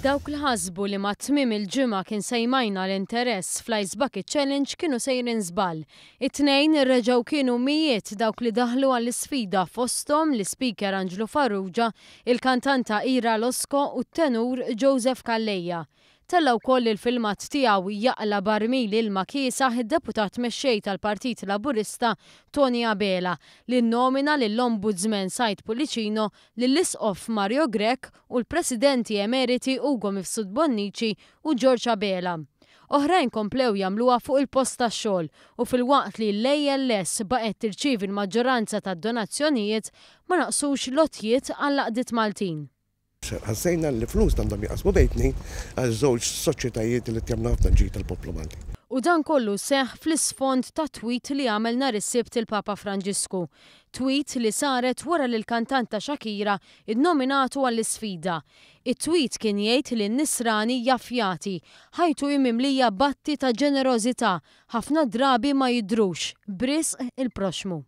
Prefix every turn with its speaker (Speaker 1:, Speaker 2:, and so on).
Speaker 1: Dawk li ħasbu li ma tmim il-ġimgħa kien sejmajna l-interess fl-Ice Bucket Challenge kienu sejrin żball. It-tnejn irreġgħu kienu mijiet dawk li daħlu għall-isfida fosthom l-Speaker Angelo Farrugia, il-kantanta Ira Losko u t-tenur Joseph Kalleja tella wkoll il-filmat tiegħu jaqla barmil ilma kiesaħ id-deputat mexxej tal-Partit Laburista Tony Abela li nomina lill-Ombudsman Sajt Pulicino lill-Isqof Mario Grek u l-Presidenti Emeriti Ugo Mifsud Bonnici u George Abela oħrajn komplew jamluwa fuq il-post ta' xogħol u fil-waqt li l-ALS baqgħet tirċievi l-maġġoranza tad-donazzjonijiet ma naqsux lotjiet għall laqdiet Maltin
Speaker 2: ħassejna li flus għandhom jaqsmu bejtni għal żewġ soċjetajiet li tjamna ħafna ġid tal-poplu Malti.
Speaker 1: U dan kollu seħ fl-isfond ta' tweet li għamel nar is-sibt il-Papa Franġisku. Tweet li saret wara l kantanta Shakira id-nominatu għall-isfida. It-tweet kien jgħid li n-nisrani jaffjati, ħajtu jmimlija batti ta' ġenerozita, ħafna drabi ma jidrux, bris il-proxmu.